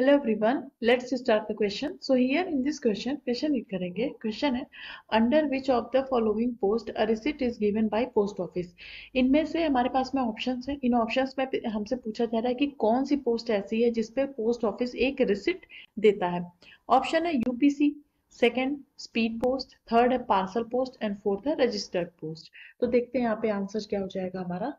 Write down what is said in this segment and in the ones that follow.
hello everyone let's start the question so here in this question question read करेंगे question है under which of the following post a receipt is given by post office इनमें से हमारे पास में options हैं इन options में हमसे पूछा जा रहा है कि कौन सी पोस्ट ऐसी है जिसपे पोस्ट ऑफिस एक रिसिप्ट देता है ऑप्शन है UPC second speed post third है पार्सल पोस्ट एंड फोर्थ है रजिस्टर्ड पोस्ट तो देखते हैं यहाँ पे आंसर क्या हो जाएगा हमारा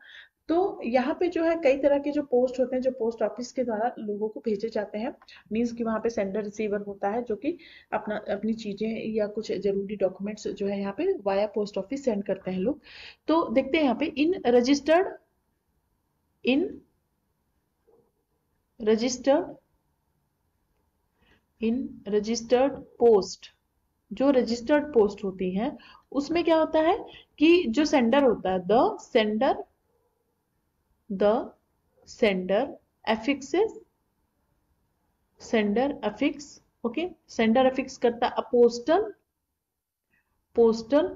तो यहाँ पे जो है कई तरह के जो पोस्ट होते हैं जो पोस्ट ऑफिस के द्वारा लोगों को भेजे जाते हैं मीन्स कि वहाँ पे सेंडर रिसीवर होता है जो कि अपना अपनी चीज़ें या कुछ ज़रूरी डॉक्यूमेंट्स जो है यहाँ पे वाया पोस्ट ऑफिस सेंड करते हैं लोग तो देखते हैं यहाँ पे in registered in registered in registered post जो रजिस्टर्ड पोस्ट होती है उसमें क्या होता है कि जो सेंडर होता है the sender the sender affixes sender affix okay sender affix karta a postal postal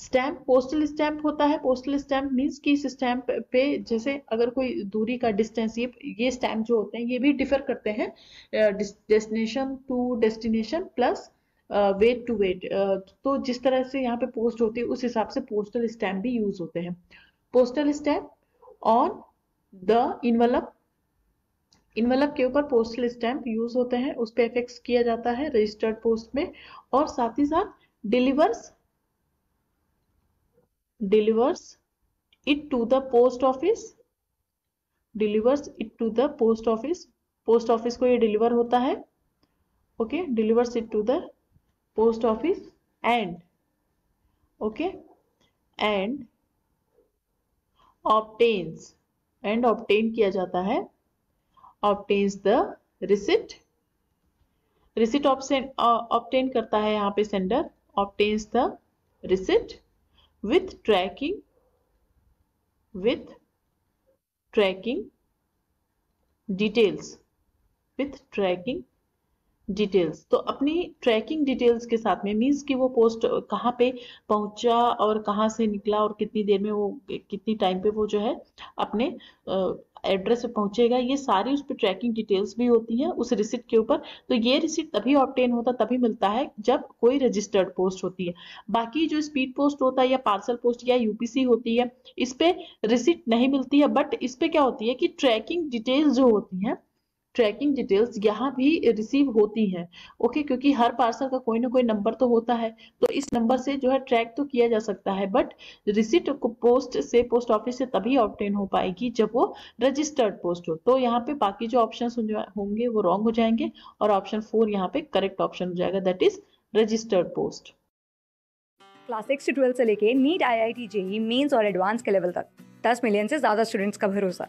stamp postal stamp होता है पोस्टल स्टैम्प मीन्स कि इस स्टैम्प पे जैसे अगर कोई दूरी का डिस्टेंस ये ये स्टैम्प जो होते हैं ये भी डिफर करते हैं destination to destination plus weight to weight तो जिस तरह से यहाँ पे पोस्ट होती है उस हिसाब से पोस्टल स्टैम्प भी यूज होते हैं postal stamp on the envelope envelope के ऊपर पोस्टल स्टैंप यूज होते हैं उस पर एफेक्ट किया जाता है रजिस्टर्ड पोस्ट में और साथ ही साथ delivers delivers it to the post office delivers it to the post office post office को ये डिलीवर होता है okay delivers it to the post office and okay and obtains and obtain किया जाता है obtains the receipt receipt obtain करता है यहाँ पे sender obtains the receipt with tracking with tracking details with tracking details तो अपनी ट्रैकिंग डिटेल्स के साथ में मीन्स कि वो पोस्ट कहाँ पे पहुंचा और कहाँ से निकला और कितनी देर में वो कितनी टाइम पे वो जो है अपने एड्रेस पे पहुंचेगा ये सारी उस पर ट्रैकिंग डिटेल्स भी होती है उस रिसिप्ट के ऊपर तो ये रिसिप्ट तभी ऑप्टेन होता तभी मिलता है जब कोई रजिस्टर्ड पोस्ट होती है बाकी जो स्पीड पोस्ट होता है या पार्सल पोस्ट या यूपीसी होती है इस पर रिसिप्ट नहीं मिलती है बट इस पर क्या होती है कि ट्रैकिंग डिटेल्स जो होती है ट्रैकिंग डिटेल्स यहाँ भी रिसीव होती हैं ओके क्योंकि हर पार्सल का कोई ना कोई नंबर तो होता है तो इस नंबर से जो है ट्रैक तो किया जा सकता है बट रिसिट को पोस्ट से पोस्ट ऑफिस से तभी ऑप्टेन हो पाएगी जब वो रजिस्टर्ड पोस्ट हो तो यहाँ पे बाकी जो ऑप्शन होंगे वो रॉन्ग हो जाएंगे और ऑप्शन फोर यहाँ पे करेक्ट ऑप्शन हो जाएगा that is registered post class six से ट्वेल्थ से लेके NEET I I T JEE mains और एडवांस के लेवल तक दस मिलियन से ज़्यादा स्टूडेंट्स का भरोसा